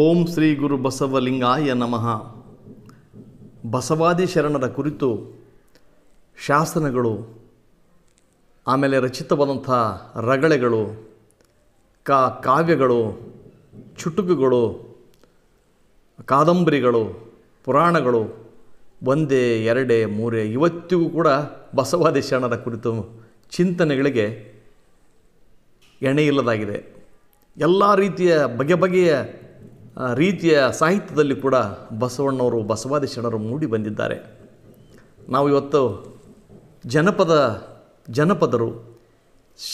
ಓಂ ಶ್ರೀ ಗುರು ಬಸವಲಿಂಗಾಯ ನಮಃ ಬಸವಾದಿ ಶರಣರ ಕುರಿತು ಶಾಸನಗಳು ಆಮೇಲೆ ರಚಿತವಾದಂಥ ರಗಳೆಗಳು ಕ ಕಾವ್ಯಗಳು ಚುಟುಕುಗಳು ಕಾದಂಬರಿಗಳು ಪುರಾಣಗಳು ಒಂದೇ ಎರಡೇ ಮೂರೇ ಇವತ್ತಿಗೂ ಕೂಡ ಬಸವಾದಿ ಶರಣರ ಕುರಿತು ಚಿಂತನೆಗಳಿಗೆ ಎಣೆಯಿಲ್ಲದಾಗಿದೆ ಎಲ್ಲ ರೀತಿಯ ಬಗೆ ಬಗೆಯ ರೀತಿಯ ಸಾಹಿತ್ಯದಲ್ಲಿ ಕೂಡ ಬಸವಣ್ಣವರು ಬಸವಾದಿ ಶರಣರು ಮೂಡಿ ಬಂದಿದ್ದಾರೆ ನಾವು ಇವತ್ತು ಜನಪದ ಜನಪದರು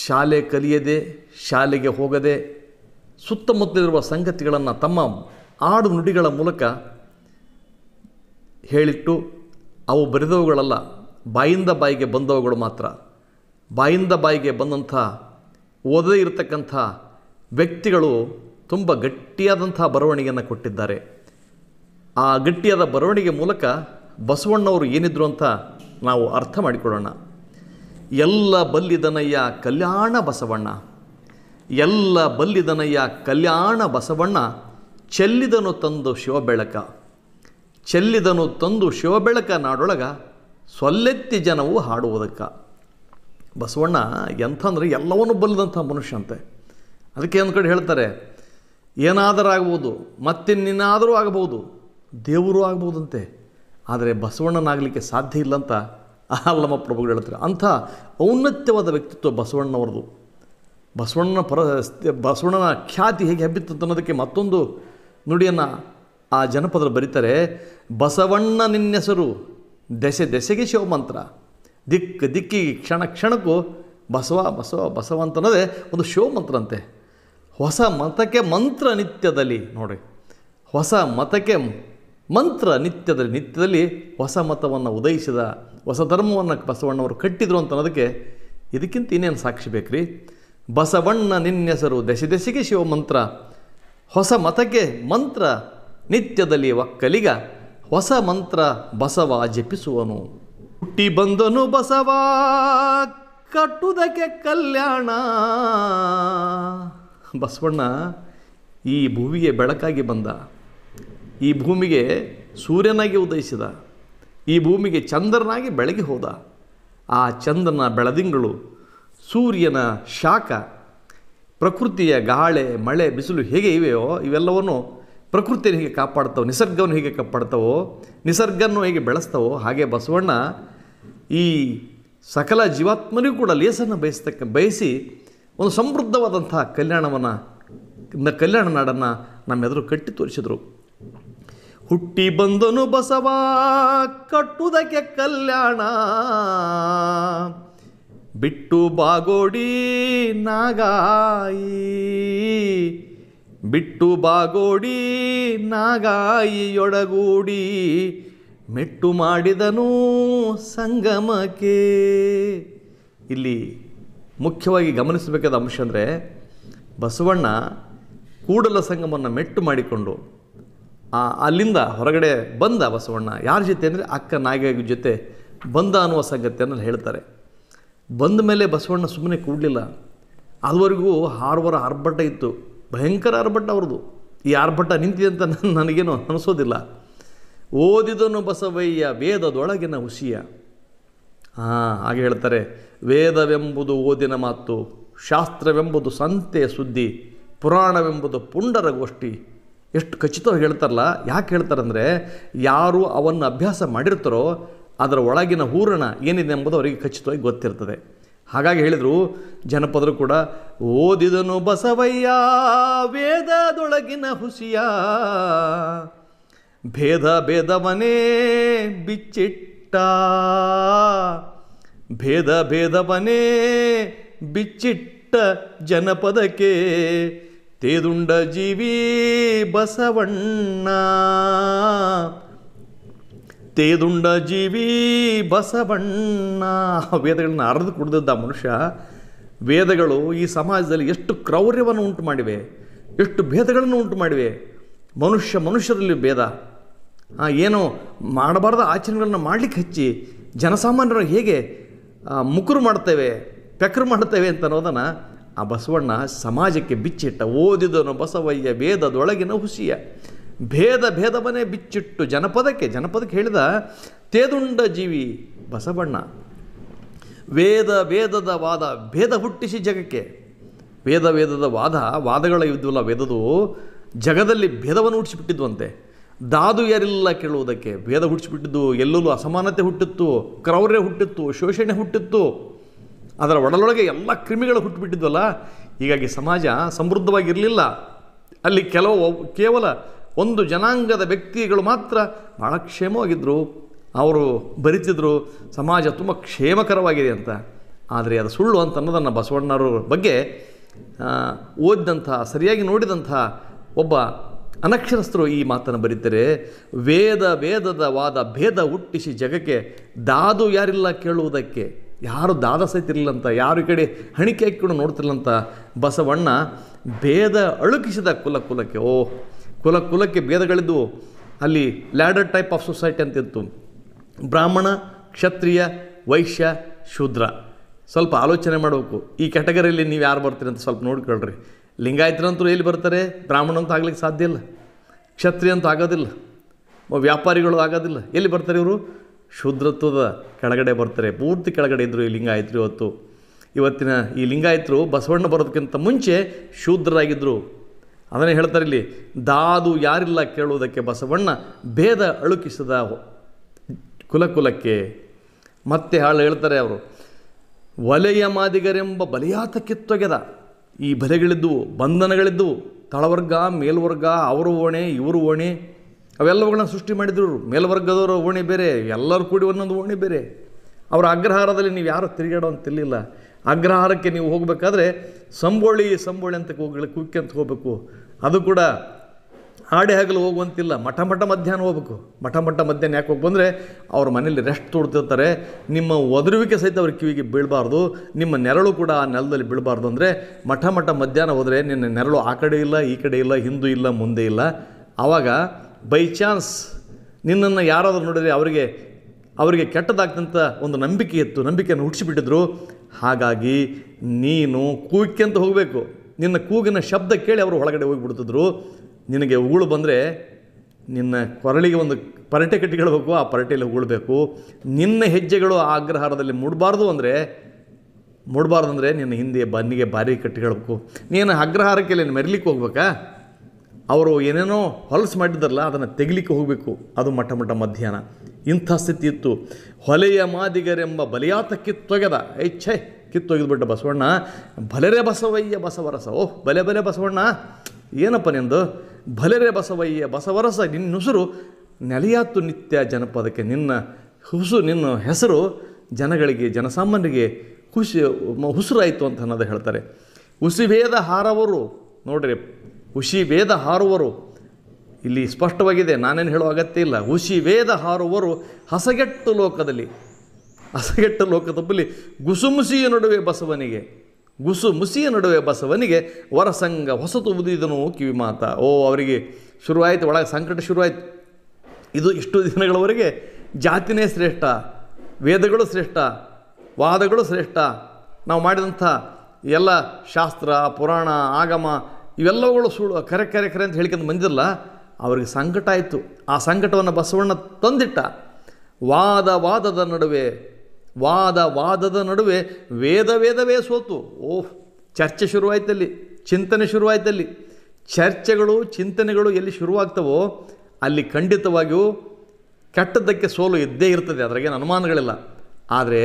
ಶಾಲೆ ಕಲಿಯದೆ ಶಾಲೆಗೆ ಹೋಗದೆ ಸುತ್ತಮುತ್ತಲಿರುವ ಸಂಗತಿಗಳನ್ನು ತಮ್ಮ ಆಡು ನುಡಿಗಳ ಮೂಲಕ ಹೇಳಿಟ್ಟು ಅವು ಬರೆದವುಗಳಲ್ಲ ಬಾಯಿಂದ ಬಾಯಿಗೆ ಬಂದವುಗಳು ಮಾತ್ರ ಬಾಯಿಂದ ಬಾಯಿಗೆ ಬಂದಂಥ ಓದದೇ ಇರತಕ್ಕಂಥ ವ್ಯಕ್ತಿಗಳು ತುಂಬ ಗಟ್ಟಿಯಾದಂಥ ಬರವಣಿಗೆಯನ್ನು ಕೊಟ್ಟಿದ್ದಾರೆ ಆ ಗಟ್ಟಿಯಾದ ಬರವಣಿಗೆ ಮೂಲಕ ಬಸವಣ್ಣವರು ಏನಿದ್ರು ಅಂತ ನಾವು ಅರ್ಥ ಮಾಡಿಕೊಳ್ಳೋಣ ಎಲ್ಲ ಬಲ್ಲಿದನಯ್ಯ ಕಲ್ಯಾಣ ಬಸವಣ್ಣ ಎಲ್ಲ ಬಲ್ಲಿದನಯ್ಯ ಕಲ್ಯಾಣ ಬಸವಣ್ಣ ಚೆಲ್ಲಿದನು ತಂದು ಶಿವಬೆಳಕ ಚೆಲ್ಲಿದನು ತಂದು ಶಿವಬೆಳಕ ನಾಡೊಳಗ ಸೊಲ್ಲೆತ್ತಿ ಜನವು ಹಾಡುವುದಕ್ಕ ಬಸವಣ್ಣ ಎಂಥ ಅಂದರೆ ಎಲ್ಲವನ್ನೂ ಬಲ್ಲದಂಥ ಮನುಷ್ಯ ಅದಕ್ಕೆ ಒಂದು ಕಡೆ ಹೇಳ್ತಾರೆ ಏನಾದರೂ ಆಗ್ಬೋದು ಮತ್ತಿನ್ನಿನ್ನಾದರೂ ಆಗಬಹುದು ದೇವರೂ ಆಗ್ಬೋದಂತೆ ಆದರೆ ಬಸವಣ್ಣನಾಗಲಿಕ್ಕೆ ಸಾಧ್ಯ ಇಲ್ಲ ಇಲ್ಲಂತ ಅಲ್ಲಮ್ಮ ಪ್ರಭುಗಳು ಹೇಳ್ತಾರೆ ಅಂಥ ಔನ್ನತ್ಯವಾದ ವ್ಯಕ್ತಿತ್ವ ಬಸವಣ್ಣನವ್ರದ್ದು ಬಸವಣ್ಣನ ಪರ ಬಸವಣ್ಣನ ಖ್ಯಾತಿ ಹೇಗೆ ಹಬ್ಬಿತ್ತು ಅನ್ನೋದಕ್ಕೆ ಮತ್ತೊಂದು ನುಡಿಯನ್ನು ಆ ಜನಪದರು ಬರೀತಾರೆ ಬಸವಣ್ಣ ನಿನ್ನೆಸರು ದೆಸೆ ದೆಸೆಗೆ ಶಿವಮಂತ್ರ ದಿಕ್ಕ ದಿಕ್ಕಿಗೆ ಕ್ಷಣ ಕ್ಷಣಕ್ಕೂ ಬಸವ ಬಸವ ಬಸವ ಅನ್ನೋದೇ ಒಂದು ಶಿವಮಂತ್ರ ಅಂತೆ ಹೊಸ ಮತಕ್ಕೆ ಮಂತ್ರ ನಿತ್ಯದಲ್ಲಿ ನೋಡಿ ಹೊಸ ಮತಕ್ಕೆ ಮಂತ್ರ ನಿತ್ಯದಲ್ಲಿ ನಿತ್ಯದಲ್ಲಿ ಹೊಸ ಮತವನ್ನು ಉದಯಿಸಿದ ಹೊಸ ಧರ್ಮವನ್ನು ಬಸವಣ್ಣವರು ಕಟ್ಟಿದ್ರು ಅಂತ ಅನ್ನೋದಕ್ಕೆ ಇದಕ್ಕಿಂತ ಇನ್ನೇನು ಸಾಕ್ಷಿ ಬೇಕ್ರಿ ಬಸವಣ್ಣ ನಿನ್ನೆಸರು ದೆಸೆ ದೆಸೆಗೆ ಶಿವಮಂತ್ರ ಹೊಸ ಮತಕ್ಕೆ ಮಂತ್ರ ನಿತ್ಯದಲ್ಲಿ ಒಕ್ಕಲಿಗ ಹೊಸ ಮಂತ್ರ ಬಸವ ಜಪಿಸುವನು ಹುಟ್ಟಿ ಬಂದನು ಬಸವ ಕಟ್ಟುದಕ್ಕೆ ಕಲ್ಯಾಣ ಬಸವಣ್ಣ ಈ ಭೂಮಿಗೆ ಬೆಳಕಾಗಿ ಬಂದ ಈ ಭೂಮಿಗೆ ಸೂರ್ಯನಾಗಿ ಉದಯಿಸಿದ ಈ ಭೂಮಿಗೆ ಚಂದ್ರನಾಗಿ ಬೆಳಗಿ ಹೋದ ಆ ಚಂದ್ರನ ಬೆಳದಿಂಗಳು ಸೂರ್ಯನ ಶಾಖ ಪ್ರಕೃತಿಯ ಗಾಳೆ ಮಳೆ ಬಿಸಿಲು ಹೇಗೆ ಇವೆಯೋ ಇವೆಲ್ಲವನ್ನು ಪ್ರಕೃತಿಯನ್ನು ಹೇಗೆ ಕಾಪಾಡ್ತಾವೋ ನಿಸರ್ಗವನ್ನು ಹೇಗೆ ಕಾಪಾಡ್ತಾವೋ ನಿಸರ್ಗನ್ನು ಹೇಗೆ ಬೆಳೆಸ್ತಾವೋ ಹಾಗೆ ಬಸವಣ್ಣ ಈ ಸಕಲ ಜೀವಾತ್ಮನಿಗೂ ಕೂಡ ಲೇಸನ್ನು ಬಯಸ್ತಕ್ಕ ಬಯಸಿ ಒಂದು ಸಮೃದ್ಧವಾದಂಥ ಕಲ್ಯಾಣವನ್ನು ಕಲ್ಯಾಣ ನಾಡನ್ನು ನಮ್ಮೆದುರು ಕಟ್ಟಿ ತೋರಿಸಿದರು ಹುಟ್ಟಿ ಬಂದನು ಬಸವ ಕಟ್ಟುವುದಕ್ಕೆ ಕಲ್ಯಾಣ ಬಿಟ್ಟು ಬಾಗೋಡಿ ನಾಗಾಯಿ ಬಿಟ್ಟು ಬಾಗೋಡಿ ನಾಗಾಯಿಯೊಡಗೂಡಿ ಮೆಟ್ಟು ಮಾಡಿದನು ಸಂಗಮಕ್ಕೆ ಇಲ್ಲಿ ಮುಖ್ಯವಾಗಿ ಗಮನಿಸಬೇಕಾದ ಅಂಶ ಅಂದರೆ ಬಸವಣ್ಣ ಕೂಡಲ ಸಂಗಮವನ್ನು ಮೆಟ್ಟು ಮಾಡಿಕೊಂಡು ಅಲ್ಲಿಂದ ಹೊರಗಡೆ ಬಂದ ಬಸವಣ್ಣ ಯಾರ ಜೊತೆ ಅಂದರೆ ಅಕ್ಕ ನಾಗರಾಜ ಜೊತೆ ಬಂದ ಅನ್ನುವ ಸಂಗತಿಯನ್ನು ಹೇಳ್ತಾರೆ ಬಂದ ಮೇಲೆ ಬಸವಣ್ಣ ಸುಮ್ಮನೆ ಕೂಡಲಿಲ್ಲ ಅದುವರೆಗೂ ಹಾರುವರ ಆರ್ಭಟ ಇತ್ತು ಭಯಂಕರ ಆರ್ಭಟ ಅವ್ರದ್ದು ಈ ಆರ್ಭಟ ನಿಂತಿದೆ ಅಂತ ನನಗೇನು ಅನಿಸೋದಿಲ್ಲ ಓದಿದನು ಬಸವಯ್ಯ ವೇದದೊಳಗಿನ ಹುಸಿಯ ಹಾಂ ಹಾಗೆ ಹೇಳ್ತಾರೆ ವೇದವೆಂಬುದು ಓದಿನ ಮಾತು ಶಾಸ್ತ್ರವೆಂಬುದು ಸಂತೆಯ ಸುದ್ದಿ ಪುರಾಣವೆಂಬುದು ಪುಂಡರ ಗೋಷ್ಠಿ ಎಷ್ಟು ಖಚಿತವಾಗಿ ಹೇಳ್ತಾರಲ್ಲ ಯಾಕೆ ಹೇಳ್ತಾರಂದರೆ ಯಾರು ಅವನ್ನು ಅಭ್ಯಾಸ ಮಾಡಿರ್ತಾರೋ ಅದರ ಒಳಗಿನ ಹೂರಣ ಏನಿದೆ ಎಂಬುದು ಅವರಿಗೆ ಖಚಿತವಾಗಿ ಗೊತ್ತಿರ್ತದೆ ಹಾಗಾಗಿ ಹೇಳಿದರು ಜನಪದರು ಕೂಡ ಓದಿದನು ಬಸವಯ್ಯ ವೇದದೊಳಗಿನ ಹುಸಿಯ ಭೇದ ಭೇದವನೇ ಬಿಚ್ಚಿಟ್ಟ ಬಿಚ್ಚಿಟ್ಟ ಭೇದ ಭೇದವನೇ ಬಿಚ್ಚಿಟ್ಟ ಜನಪದಕ್ಕೆ ತೇದುಂಡ ಜೀವಿ ಬಸವಣ್ಣ ತೇದುಂಡ ಜೀವಿ ಬಸವಣ್ಣ ವೇದಗಳನ್ನು ಅರ್ದು ಕುಡಿದದ್ದ ಮನುಷ್ಯ ವೇದಗಳು ಈ ಸಮಾಜದಲ್ಲಿ ಎಷ್ಟು ಕ್ರೌರ್ಯವನ್ನು ಉಂಟು ಮಾಡಿವೆ ಎಷ್ಟು ಭೇದಗಳನ್ನು ಉಂಟು ಮಾಡಿವೆ ಮನುಷ್ಯ ಮನುಷ್ಯರಲ್ಲಿ ಭೇದ ಏನು ಮಾಡಬಾರ್ದ ಆಚರಣೆಗಳನ್ನು ಮಾಡಲಿಕ್ಕೆ ಹಚ್ಚಿ ಜನಸಾಮಾನ್ಯರು ಹೇಗೆ ಮುಕುರು ಮಾಡ್ತೇವೆ ಪೆಕರು ಮಾಡ್ತೇವೆ ಅಂತ ಅನ್ನೋದನ್ನು ಆ ಬಸವಣ್ಣ ಸಮಾಜಕ್ಕೆ ಬಿಚ್ಚಿಟ್ಟ ಓದಿದನು ಬಸವಯ್ಯ ಭೇದದೊಳಗಿನ ಹುಸಿಯ ಭೇದ ಭೇದವನ್ನೇ ಬಿಚ್ಚಿಟ್ಟು ಜನಪದಕ್ಕೆ ಜನಪದಕ್ಕೆ ಹೇಳಿದ ತೇದುಂಡ ಜೀವಿ ಬಸವಣ್ಣ ವೇದ ವೇದದ ವಾದ ಭೇದ ಹುಟ್ಟಿಸಿ ಜಗಕ್ಕೆ ವೇದ ವೇದದ ವಾದ ವಾದಗಳ ಇದ್ವಲ್ಲ ವೇದದು ಜಗದಲ್ಲಿ ಭೇದವನ್ನು ಹುಟ್ಟಿಸಿಬಿಟ್ಟಿದ್ವಂತೆ ದಾದು ಯಾರಿಲ್ಲ ಕೇಳುವುದಕ್ಕೆ ಭೇದ ಹುಟ್ಟಿಸಿಬಿಟ್ಟಿದ್ದು ಎಲ್ಲೆಲ್ಲೂ ಅಸಮಾನತೆ ಹುಟ್ಟಿತ್ತು ಕ್ರೌರ್ಯ ಹುಟ್ಟಿತ್ತು ಶೋಷಣೆ ಹುಟ್ಟಿತ್ತು ಅದರ ಒಡಲೊಳಗೆ ಎಲ್ಲ ಕ್ರಿಮಿಗಳು ಹುಟ್ಟುಬಿಟ್ಟಿದ್ವಲ್ಲ ಹೀಗಾಗಿ ಸಮಾಜ ಸಮೃದ್ಧವಾಗಿರಲಿಲ್ಲ ಅಲ್ಲಿ ಕೆಲವು ಕೇವಲ ಒಂದು ಜನಾಂಗದ ವ್ಯಕ್ತಿಗಳು ಮಾತ್ರ ಭಾಳ ಕ್ಷೇಮವಾಗಿದ್ದರು ಅವರು ಬರಿತಿದ್ರು ಸಮಾಜ ತುಂಬ ಕ್ಷೇಮಕರವಾಗಿದೆ ಅಂತ ಆದರೆ ಅದು ಸುಳ್ಳು ಅಂತ ಅನ್ನೋದನ್ನು ಬಸವಣ್ಣವ್ರ ಬಗ್ಗೆ ಓದಿದಂಥ ಸರಿಯಾಗಿ ನೋಡಿದಂಥ ಒಬ್ಬ ಅನಕ್ಷರಸ್ಥರು ಈ ಮಾತನ್ನು ಬರೀತಾರೆ ವೇದ ವೇದದ ವಾದ ಭೇದ ಹುಟ್ಟಿಸಿ ಜಗಕ್ಕೆ ದಾದು ಯಾರಿಲ್ಲ ಕೇಳುವುದಕ್ಕೆ ಯಾರು ದಾದ ಇರಲಿಲ್ಲಂತ ಯಾರು ಕಡೆ ಹಣಿಕೆ ಹಾಕಿಕೊಂಡು ನೋಡ್ತಿರ್ಲಂತ ಬಸವಣ್ಣ ಭೇದ ಅಳುಕಿಸಿದ ಕುಲ ಕುಲಕ್ಕೆ ಓ ಕುಲ ಕುಲಕ್ಕೆ ಭೇದಗಳಿದ್ದು ಅಲ್ಲಿ ಲ್ಯಾಡರ್ ಟೈಪ್ ಆಫ್ ಸೊಸೈಟಿ ಅಂತಿತ್ತು ಬ್ರಾಹ್ಮಣ ಕ್ಷತ್ರಿಯ ವೈಶ್ಯ ಶೂದ್ರ ಸ್ವಲ್ಪ ಆಲೋಚನೆ ಮಾಡಬೇಕು ಈ ಕ್ಯಾಟಗರಿಯಲ್ಲಿ ನೀವು ಯಾರು ಬರ್ತೀರಿ ಅಂತ ಸ್ವಲ್ಪ ನೋಡ್ಕೊಳ್ರಿ ಲಿಂಗಾಯತರಂತರೂ ಎಲ್ಲಿ ಬರ್ತಾರೆ ಬ್ರಾಹ್ಮಣ ಅಂತ ಆಗ್ಲಿಕ್ಕೆ ಸಾಧ್ಯ ಇಲ್ಲ ಕ್ಷತ್ರಿಯ ಅಂತ ಆಗೋದಿಲ್ಲ ವ್ಯಾಪಾರಿಗಳು ಆಗೋದಿಲ್ಲ ಎಲ್ಲಿ ಬರ್ತಾರೆ ಇವರು ಶೂದ್ರತ್ವದ ಕೆಳಗಡೆ ಬರ್ತಾರೆ ಪೂರ್ತಿ ಕೆಳಗಡೆ ಇದ್ದರು ಈ ಲಿಂಗಾಯತರು ಇವತ್ತು ಇವತ್ತಿನ ಈ ಲಿಂಗಾಯತರು ಬಸವಣ್ಣ ಬರೋದಕ್ಕಿಂತ ಮುಂಚೆ ಶೂದ್ರರಾಗಿದ್ದರು ಅದನ್ನೇ ಹೇಳ್ತಾರೆ ಇಲ್ಲಿ ದಾದು ಯಾರಿಲ್ಲ ಕೇಳುವುದಕ್ಕೆ ಬಸವಣ್ಣ ಭೇದ ಅಳುಕಿಸದ ಕುಲಕುಲಕ್ಕೆ ಮತ್ತೆ ಹಾಳು ಹೇಳ್ತಾರೆ ಅವರು ವಲಯ ಮಾದಿಗರೆಂಬ ಬಲಿಯಾತ ಕಿತ್ತೊಗೆದ ಈ ಬಲೆಗಳಿದ್ದವು ಬಂಧನಗಳಿದ್ದವು ತಳವರ್ಗ ಮೇಲ್ವರ್ಗ ಅವರು ಓಣೆ ಇವರು ಓಣೆ ಅವೆಲ್ಲವುಗಳನ್ನ ಸೃಷ್ಟಿ ಮಾಡಿದ್ರು ಮೇಲ್ವರ್ಗದವರ ಓಣೆ ಬೇರೆ ಎಲ್ಲರೂ ಕೂಡಿ ಒಂದೊಂದು ಓಣೆ ಬೇರೆ ಅವರ ಅಗ್ರಹಾರದಲ್ಲಿ ನೀವು ಯಾರು ತಿರುಗಾಡೋಂತಿಲ್ಲ ಅಗ್ರಹಾರಕ್ಕೆ ನೀವು ಹೋಗಬೇಕಾದ್ರೆ ಸಂಬೋಳಿ ಸಂಬೋಳಿ ಅಂತ ಕೂಗಿ ಕುಕ್ಕಿ ಅಂತ ಹೋಗಬೇಕು ಅದು ಕೂಡ ಹಾಡೆ ಹಗಲು ಹೋಗುವಂತಿಲ್ಲ ಮಠ ಮಠ ಮಧ್ಯಾಹ್ನ ಹೋಗ್ಬೇಕು ಮಠ ಮಠ ಮಧ್ಯಾಹ್ನ ಯಾಕೆ ಹೋಗ್ಬೇಕು ಬಂದರೆ ಅವ್ರ ಮನೇಲಿ ರೆಸ್ಟ್ ತೋಡ್ತಿರ್ತಾರೆ ನಿಮ್ಮ ಒದರುವಿಕೆ ಸಹಿತ ಅವ್ರ ಕಿವಿಗೆ ಬೀಳಬಾರ್ದು ನಿಮ್ಮ ನೆರಳು ಕೂಡ ಆ ನೆಲದಲ್ಲಿ ಬೀಳಬಾರ್ದು ಅಂದರೆ ಮಠ ಮಠ ಮಧ್ಯಾಹ್ನ ಹೋದರೆ ನಿನ್ನ ನೆರಳು ಆ ಕಡೆ ಇಲ್ಲ ಈ ಕಡೆ ಇಲ್ಲ ಹಿಂದೂ ಇಲ್ಲ ಮುಂದೆ ಇಲ್ಲ ಆವಾಗ ಬೈ ಚಾನ್ಸ್ ನಿನ್ನನ್ನು ಯಾರಾದರೂ ನೋಡಿದರೆ ಅವರಿಗೆ ಅವರಿಗೆ ಕೆಟ್ಟದಾಗ್ತಂಥ ಒಂದು ನಂಬಿಕೆ ಇತ್ತು ನಂಬಿಕೆಯನ್ನು ಹುಟ್ಟಿಸಿಬಿಟ್ಟಿದ್ರು ಹಾಗಾಗಿ ನೀನು ಅಂತ ಹೋಗಬೇಕು ನಿನ್ನ ಕೂಗಿನ ಶಬ್ದ ಕೇಳಿ ಅವರು ಒಳಗಡೆ ಹೋಗಿಬಿಡ್ತಿದ್ರು ನಿನಗೆ ಉಗುಳು ಬಂದರೆ ನಿನ್ನ ಕೊರಳಿಗೆ ಒಂದು ಪರಟೆ ಕಟ್ಟಿಕೊಳ್ಬೇಕು ಆ ಪರಟೆಯಲ್ಲಿ ಉಗುಳ್ಬೇಕು ನಿನ್ನ ಹೆಜ್ಜೆಗಳು ಆ ಅಗ್ರಹಾರದಲ್ಲಿ ಮುಡಬಾರ್ದು ಅಂದರೆ ಮೂಡಬಾರ್ದು ಅಂದರೆ ನಿನ್ನ ಹಿಂದೆ ಬನ್ನಿಗೆ ಭಾರಿ ಕಟ್ಟಿಕೊಳ್ಬೇಕು ನೀನು ಅಗ್ರಹಾರಕ್ಕೆ ನೀನು ಮೆರಲಿಕ್ಕೆ ಹೋಗ್ಬೇಕಾ ಅವರು ಏನೇನೋ ಹೊಲಸು ಮಾಡಿದ್ದಾರಲ್ಲ ಅದನ್ನು ತೆಗಿಲಿಕ್ಕೆ ಹೋಗಬೇಕು ಅದು ಮಟ್ಟ ಮಟ್ಟ ಮಧ್ಯಾಹ್ನ ಇಂಥ ಸ್ಥಿತಿ ಇತ್ತು ಹೊಲೆಯ ಮಾದಿಗರೆಂಬ ಬಲಿಯಾತ ಕಿತ್ತೊಗೆದ ಐಚ್ಛೆ ಬಿಟ್ಟ ಬಸವಣ್ಣ ಬಲೆರೆ ಬಸವಯ್ಯ ಬಸವರಸ ಓಹ್ ಬಲೆ ಬಲೆ ಬಸವಣ್ಣ ಏನಪ್ಪ ನಿಂದು ಬಲೆರೆ ಬಸವಯ್ಯ ಬಸವರಸ ನಿನ್ನುಸುರು ನೆಲೆಯಾತು ನಿತ್ಯ ಜನಪದಕ್ಕೆ ನಿನ್ನ ಹುಸು ನಿನ್ನ ಹೆಸರು ಜನಗಳಿಗೆ ಜನಸಾಮಾನ್ಯರಿಗೆ ಖುಷಿ ಹುಸುರಾಯಿತು ಅಂತ ಅನ್ನೋದು ಹೇಳ್ತಾರೆ ಉಸಿಭೇದ ಹಾರವರು ನೋಡ್ರಿ ಭೇದ ಹಾರುವರು ಇಲ್ಲಿ ಸ್ಪಷ್ಟವಾಗಿದೆ ನಾನೇನು ಹೇಳೋ ಅಗತ್ಯ ಇಲ್ಲ ಹುಸಿ ವೇದ ಹಾರುವರು ಹಸಗೆಟ್ಟು ಲೋಕದಲ್ಲಿ ಹಸಗೆಟ್ಟು ಲೋಕದಲ್ಲಿ ಗುಸುಮುಸಿಯ ನಡುವೆ ಬಸವನಿಗೆ ಗುಸು ಮುಸಿಯ ನಡುವೆ ಬಸವನಿಗೆ ವರಸಂಗ ಹೊಸತು ಉದಿದನು ಕಿವಿ ಮಾತ ಓ ಅವರಿಗೆ ಶುರುವಾಯಿತು ಒಳಗೆ ಸಂಕಟ ಶುರುವಾಯಿತು ಇದು ಇಷ್ಟು ದಿನಗಳವರೆಗೆ ಜಾತಿನೇ ಶ್ರೇಷ್ಠ ವೇದಗಳು ಶ್ರೇಷ್ಠ ವಾದಗಳು ಶ್ರೇಷ್ಠ ನಾವು ಮಾಡಿದಂಥ ಎಲ್ಲ ಶಾಸ್ತ್ರ ಪುರಾಣ ಆಗಮ ಇವೆಲ್ಲವುಗಳು ಸುಳ್ಳು ಕರೆ ಕರೆ ಕರೆ ಅಂತ ಹೇಳ್ಕೊಂಡು ಬಂದಿಲ್ಲ ಅವರಿಗೆ ಸಂಕಟ ಆಯಿತು ಆ ಸಂಕಟವನ್ನು ಬಸವಣ್ಣ ತಂದಿಟ್ಟ ವಾದ ವಾದದ ನಡುವೆ ವಾದ ವಾದದ ನಡುವೆ ವೇದ ವೇದವೇ ಸೋತು ಓಹ್ ಚರ್ಚೆ ಶುರುವಾಯ್ತಲ್ಲಿ ಚಿಂತನೆ ಶುರುವಾಯ್ತಲ್ಲಿ ಚರ್ಚೆಗಳು ಚಿಂತನೆಗಳು ಎಲ್ಲಿ ಶುರುವಾಗ್ತವೋ ಅಲ್ಲಿ ಖಂಡಿತವಾಗಿಯೂ ಕೆಟ್ಟದ್ದಕ್ಕೆ ಸೋಲು ಇದ್ದೇ ಇರ್ತದೆ ಅದರಾಗೇನು ಅನುಮಾನಗಳಿಲ್ಲ ಆದರೆ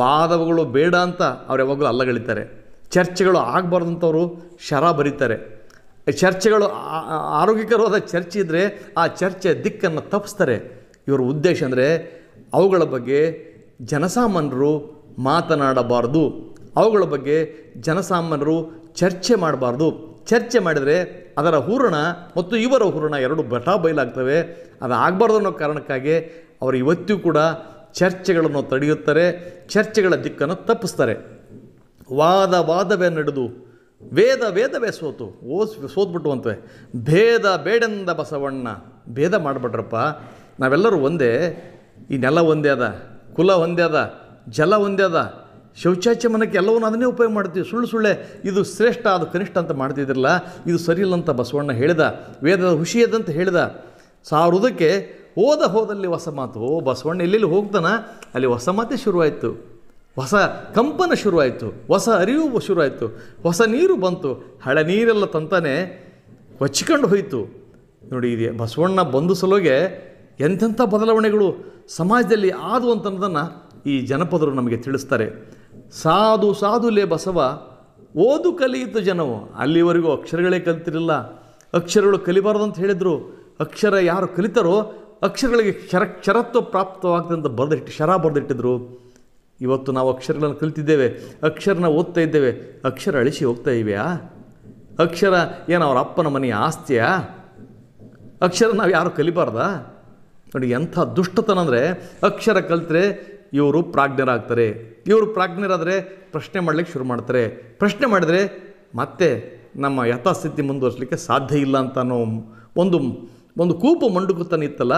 ವಾದವುಗಳು ಬೇಡ ಅಂತ ಅವ್ರು ಯಾವಾಗಲೂ ಅಲ್ಲಗಳಿತಾರೆ ಚರ್ಚೆಗಳು ಆಗಬಾರ್ದಂಥವ್ರು ಶರ ಬರೀತಾರೆ ಚರ್ಚೆಗಳು ಆರೋಗ್ಯಕರವಾದ ಚರ್ಚೆ ಇದ್ದರೆ ಆ ಚರ್ಚೆ ದಿಕ್ಕನ್ನು ತಪ್ಪಿಸ್ತಾರೆ ಇವರ ಉದ್ದೇಶ ಅಂದರೆ ಅವುಗಳ ಬಗ್ಗೆ ಜನಸಾಮಾನ್ಯರು ಮಾತನಾಡಬಾರ್ದು ಅವುಗಳ ಬಗ್ಗೆ ಜನಸಾಮಾನ್ಯರು ಚರ್ಚೆ ಮಾಡಬಾರ್ದು ಚರ್ಚೆ ಮಾಡಿದರೆ ಅದರ ಹೂರಣ ಮತ್ತು ಇವರ ಹೂರಣ ಎರಡು ಬಟಾ ಬಯಲಾಗ್ತವೆ ಅದು ಆಗಬಾರ್ದು ಅನ್ನೋ ಕಾರಣಕ್ಕಾಗಿ ಅವರು ಇವತ್ತಿಗೂ ಕೂಡ ಚರ್ಚೆಗಳನ್ನು ತಡೆಯುತ್ತಾರೆ ಚರ್ಚೆಗಳ ದಿಕ್ಕನ್ನು ತಪ್ಪಿಸ್ತಾರೆ ವಾದ ವಾದವೇ ನಡೆದು ವೇದ ವೇದವೇ ಸೋತು ಓಸ್ ಸೋತ್ಬಿಟ್ಟು ಅಂತವೆ ಭೇದ ಬೇಡಂದ ಬಸವಣ್ಣ ಭೇದ ಮಾಡಿಬಿಟ್ರಪ್ಪ ನಾವೆಲ್ಲರೂ ಒಂದೇ ಈ ನೆಲ ಒಂದೇ ಅದ ಕುಲ ಒಂದೇ ಅದ ಜಲ ಒಂದೇ ಅದ ಮನಕ್ಕೆ ಎಲ್ಲವನ್ನು ಅದನ್ನೇ ಉಪಯೋಗ ಮಾಡ್ತೀವಿ ಸುಳ್ಳು ಸುಳ್ಳೆ ಇದು ಶ್ರೇಷ್ಠ ಅದು ಕನಿಷ್ಠ ಅಂತ ಮಾಡ್ತಿದ್ದಿರಲ್ಲ ಇದು ಸರಿಯಿಲ್ಲ ಅಂತ ಬಸವಣ್ಣ ಹೇಳಿದ ವೇದದ ಹುಷಿಯದಂತ ಹೇಳಿದ ಸಾವಿರದಕ್ಕೆ ಹೋದ ಹೋದಲ್ಲಿ ಹೊಸ ಮಾತು ಓ ಬಸವಣ್ಣ ಎಲ್ಲೆಲ್ಲಿ ಹೋಗ್ತಾನ ಅಲ್ಲಿ ಹೊಸ ಮಾತೇ ಶುರುವಾಯಿತು ಹೊಸ ಕಂಪನ ಶುರುವಾಯಿತು ಹೊಸ ಅರಿವು ಶುರುವಾಯಿತು ಹೊಸ ನೀರು ಬಂತು ಹಳೆ ನೀರೆಲ್ಲ ತಂತಾನೆ ಕೊಚ್ಚಿಕೊಂಡು ಹೋಯಿತು ನೋಡಿ ಇದೆ ಬಸವಣ್ಣ ಬಂದು ಸಲೋಗೆ ಎಂಥೆಂಥ ಬದಲಾವಣೆಗಳು ಸಮಾಜದಲ್ಲಿ ಆದವು ಅಂತನ್ನೋದನ್ನು ಈ ಜನಪದರು ನಮಗೆ ತಿಳಿಸ್ತಾರೆ ಸಾಧು ಸಾಧು ಲೇ ಬಸವ ಓದು ಕಲಿಯಿತು ಜನವು ಅಲ್ಲಿವರೆಗೂ ಅಕ್ಷರಗಳೇ ಕಲಿತಿರಲಿಲ್ಲ ಅಕ್ಷರಗಳು ಕಲಿಬಾರ್ದು ಅಂತ ಹೇಳಿದರು ಅಕ್ಷರ ಯಾರು ಕಲಿತಾರೋ ಅಕ್ಷರಗಳಿಗೆ ಕ್ಷರ ಕ್ಷರತ್ವ ಅಂತ ಬರೆದಿಟ್ಟು ಶರ ಬರೆದಿಟ್ಟಿದ್ರು ಇವತ್ತು ನಾವು ಅಕ್ಷರಗಳನ್ನು ಕಲಿತಿದ್ದೇವೆ ಅಕ್ಷರನ ಓದ್ತಾ ಇದ್ದೇವೆ ಅಕ್ಷರ ಅಳಿಸಿ ಹೋಗ್ತಾ ಇವೆಯಾ ಅಕ್ಷರ ಏನು ಅವರ ಅಪ್ಪನ ಮನೆಯ ಆಸ್ತಿಯಾ ಅಕ್ಷರ ನಾವು ಯಾರು ಕಲಿಬಾರ್ದಾ ನೋಡಿ ಎಂಥ ದುಷ್ಟತನ ಅಂದರೆ ಅಕ್ಷರ ಕಲಿತರೆ ಇವರು ಪ್ರಾಜ್ಞರಾಗ್ತಾರೆ ಇವರು ಪ್ರಾಜ್ಞರಾದರೆ ಪ್ರಶ್ನೆ ಮಾಡಲಿಕ್ಕೆ ಶುರು ಮಾಡ್ತಾರೆ ಪ್ರಶ್ನೆ ಮಾಡಿದರೆ ಮತ್ತೆ ನಮ್ಮ ಯಥಾಸ್ಥಿತಿ ಮುಂದುವರಿಸಲಿಕ್ಕೆ ಸಾಧ್ಯ ಇಲ್ಲ ಅಂತ ಅನ್ನೋ ಒಂದು ಒಂದು ಕೂಪು ಮಂಡುಕುತನ ಇತ್ತಲ್ಲ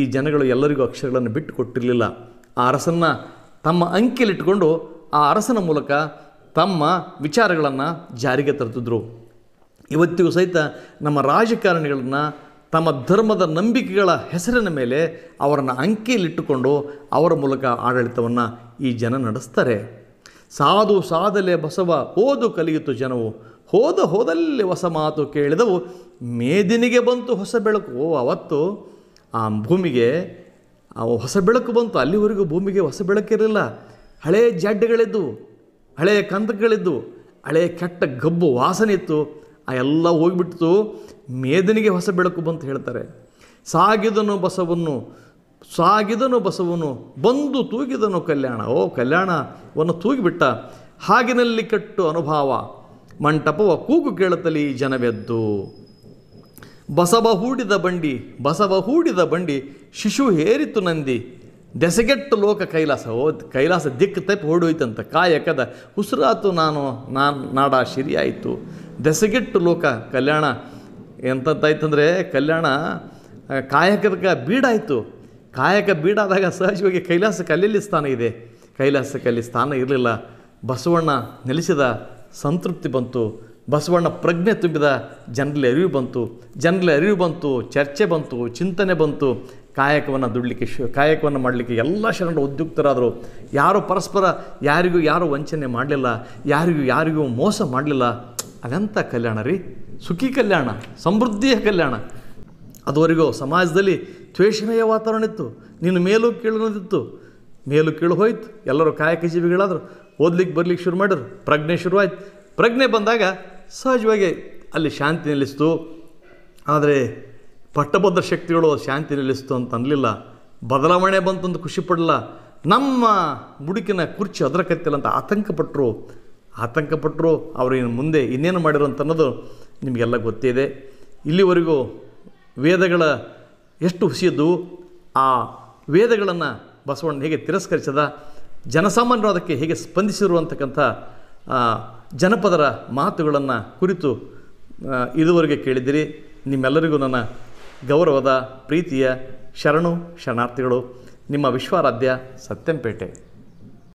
ಈ ಜನಗಳು ಎಲ್ಲರಿಗೂ ಅಕ್ಷರಗಳನ್ನು ಬಿಟ್ಟು ಕೊಟ್ಟಿರಲಿಲ್ಲ ಆ ಅರಸನ್ನ ತಮ್ಮ ಅಂಕಿಲಿಟ್ಟುಕೊಂಡು ಆ ಅರಸನ ಮೂಲಕ ತಮ್ಮ ವಿಚಾರಗಳನ್ನು ಜಾರಿಗೆ ತರ್ತಿದ್ರು ಇವತ್ತಿಗೂ ಸಹಿತ ನಮ್ಮ ರಾಜಕಾರಣಿಗಳನ್ನು ತಮ್ಮ ಧರ್ಮದ ನಂಬಿಕೆಗಳ ಹೆಸರಿನ ಮೇಲೆ ಅವರನ್ನು ಅಂಕಿಯಲ್ಲಿಟ್ಟುಕೊಂಡು ಅವರ ಮೂಲಕ ಆಡಳಿತವನ್ನು ಈ ಜನ ನಡೆಸ್ತಾರೆ ಸಾಧು ಸಾಧಲೆ ಬಸವ ಓದು ಕಲಿಯಿತು ಜನವು ಹೋದ ಹೋದಲ್ಲಿ ಹೊಸ ಮಾತು ಕೇಳಿದವು ಮೇದಿನಿಗೆ ಬಂತು ಹೊಸ ಬೆಳಕು ಅವತ್ತು ಆ ಭೂಮಿಗೆ ಹೊಸ ಬೆಳಕು ಬಂತು ಅಲ್ಲಿವರೆಗೂ ಭೂಮಿಗೆ ಹೊಸ ಬೆಳಕಿರಲಿಲ್ಲ ಹಳೆಯ ಜಡ್ಡುಗಳಿದ್ದವು ಹಳೆಯ ಕಂದಕಗಳಿದ್ದವು ಹಳೆಯ ಕೆಟ್ಟ ಗಬ್ಬು ವಾಸನೆ ಇತ್ತು ಆ ಎಲ್ಲ ಹೋಗಿಬಿಟ್ಟಿತು ಮೇದನಿಗೆ ಹೊಸ ಬೆಳಕು ಬಂತು ಹೇಳ್ತಾರೆ ಸಾಗಿದನು ಬಸವನ್ನು ಸಾಗಿದನು ಬಸವನು ಬಂದು ತೂಗಿದನು ಕಲ್ಯಾಣ ಓ ಕಲ್ಯಾಣವನ್ನು ತೂಗಿಬಿಟ್ಟ ಹಾಗಿನಲ್ಲಿ ಕಟ್ಟು ಅನುಭಾವ ಮಂಟಪವ ಕೂಗು ಕೇಳುತ್ತಲೀ ಜನವೆದ್ದು ಬಸವ ಹೂಡಿದ ಬಂಡಿ ಬಸವ ಹೂಡಿದ ಬಂಡಿ ಶಿಶು ಹೇರಿತು ನಂದಿ ದೆಸೆಗೆಟ್ಟು ಲೋಕ ಕೈಲಾಸ ಹೋದ್ ಕೈಲಾಸ ದಿಕ್ಕು ತಪ್ಪಿ ಓಡೋಯ್ತಂತ ಕಾಯಕದ ಉಸಿರಾತು ನಾನು ನಾನು ನಾಡ ಶಿರಿಯಾಯಿತು ದೆಸೆಗೆಟ್ಟು ಲೋಕ ಕಲ್ಯಾಣ ಎಂತಂತಾಯ್ತಂದರೆ ಕಲ್ಯಾಣ ಕಾಯಕದ ಬೀಡಾಯಿತು ಕಾಯಕ ಬೀಡಾದಾಗ ಸಹಜವಾಗಿ ಕೈಲಾಸ ಕಲ್ಲಲ್ಲಿ ಸ್ಥಾನ ಇದೆ ಕೈಲಾಸ ಕಲ್ಲಿ ಸ್ಥಾನ ಇರಲಿಲ್ಲ ಬಸವಣ್ಣ ನೆಲೆಸಿದ ಸಂತೃಪ್ತಿ ಬಂತು ಬಸವಣ್ಣ ಪ್ರಜ್ಞೆ ತುಂಬಿದ ಜನರಲ್ಲಿ ಅರಿವು ಬಂತು ಜನರಲ್ಲಿ ಅರಿವು ಬಂತು ಚರ್ಚೆ ಬಂತು ಚಿಂತನೆ ಬಂತು ಕಾಯಕವನ್ನು ದುಡ್ಲಿಕ್ಕೆ ಶು ಕಾಯಕವನ್ನು ಮಾಡಲಿಕ್ಕೆ ಎಲ್ಲ ಶರಣರು ಉದ್ಯುಕ್ತರಾದರು ಯಾರು ಪರಸ್ಪರ ಯಾರಿಗೂ ಯಾರು ವಂಚನೆ ಮಾಡಲಿಲ್ಲ ಯಾರಿಗೂ ಯಾರಿಗೂ ಮೋಸ ಮಾಡಲಿಲ್ಲ ಅದೆಂಥ ಕಲ್ಯಾಣ ರೀ ಸುಖಿ ಕಲ್ಯಾಣ ಸಮೃದ್ಧಿಯ ಕಲ್ಯಾಣ ಅದುವರೆಗೂ ಸಮಾಜದಲ್ಲಿ ತ್ವೇಷಮಯ ವಾತಾವರಣ ಇತ್ತು ನೀನು ಮೇಲೂ ಕೀಳನದಿತ್ತು ಮೇಲೂ ಕೀಳು ಹೋಯ್ತು ಎಲ್ಲರೂ ಕಾಯಕ ಜೀವಿಗಳಾದರು ಓದ್ಲಿಕ್ಕೆ ಬರ್ಲಿಕ್ಕೆ ಶುರು ಮಾಡಿದ್ರು ಪ್ರಜ್ಞೆ ಶುರುವಾಯ್ತು ಪ್ರಜ್ಞೆ ಬಂದಾಗ ಸಹಜವಾಗಿ ಅಲ್ಲಿ ಶಾಂತಿ ನಿಲ್ಲಿಸ್ತು ಆದರೆ ಪಟ್ಟಭದ್ರ ಶಕ್ತಿಗಳು ಶಾಂತಿ ನಿಲ್ಲಿಸ್ತು ಅಂತ ಅನ್ನಲಿಲ್ಲ ಬದಲಾವಣೆ ಬಂತಂದು ಖುಷಿ ಪಡಲ್ಲ ನಮ್ಮ ಬುಡುಕಿನ ಕುರ್ಚಿ ಅದರ ಕತ್ತಿಲ್ಲ ಅಂತ ಆತಂಕಪಟ್ಟರು ಆತಂಕಪಟ್ಟರು ಅವರು ಇನ್ನು ಮುಂದೆ ಇನ್ನೇನು ಮಾಡಿರು ಅಂತ ಅನ್ನೋದು ನಿಮಗೆಲ್ಲ ಗೊತ್ತಿದೆ ಇಲ್ಲಿವರೆಗೂ ವೇದಗಳ ಎಷ್ಟು ಹುಸಿಯದ್ದು ಆ ವೇದಗಳನ್ನು ಬಸವಣ್ಣ ಹೇಗೆ ತಿರಸ್ಕರಿಸದ ಜನಸಾಮಾನ್ಯರು ಅದಕ್ಕೆ ಹೇಗೆ ಸ್ಪಂದಿಸಿರುವಂತಕ್ಕಂಥ ಜನಪದರ ಮಾತುಗಳನ್ನು ಕುರಿತು ಇದುವರೆಗೆ ಕೇಳಿದಿರಿ ನಿಮ್ಮೆಲ್ಲರಿಗೂ ನನ್ನ ಗೌರವದ ಪ್ರೀತಿಯ ಶರಣು ಶರಣಾರ್ಥಿಗಳು ನಿಮ್ಮ ವಿಶ್ವಾರಾಧ್ಯ ಸತ್ಯಂಪೇಟೆ